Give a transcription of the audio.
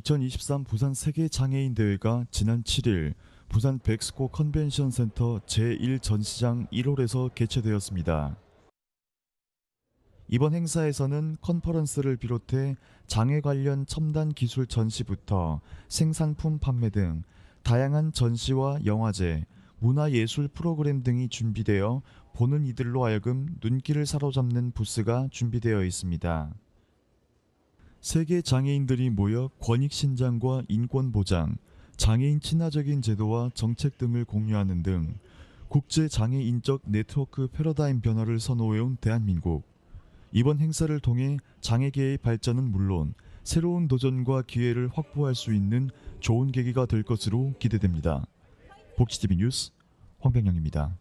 2023 부산 세계장애인대회가 지난 7일 부산 백스코 컨벤션 센터 제1전시장 1홀에서 개최되었습니다. 이번 행사에서는 컨퍼런스를 비롯해 장애 관련 첨단 기술 전시부터 생산품 판매 등 다양한 전시와 영화제, 문화예술 프로그램 등이 준비되어 보는 이들로 하여금 눈길을 사로잡는 부스가 준비되어 있습니다. 세계 장애인들이 모여 권익신장과 인권보장, 장애인 친화적인 제도와 정책 등을 공유하는 등 국제 장애인적 네트워크 패러다임 변화를 선호해온 대한민국. 이번 행사를 통해 장애계의 발전은 물론 새로운 도전과 기회를 확보할 수 있는 좋은 계기가 될 것으로 기대됩니다. 복지TV 뉴스 황병영입니다.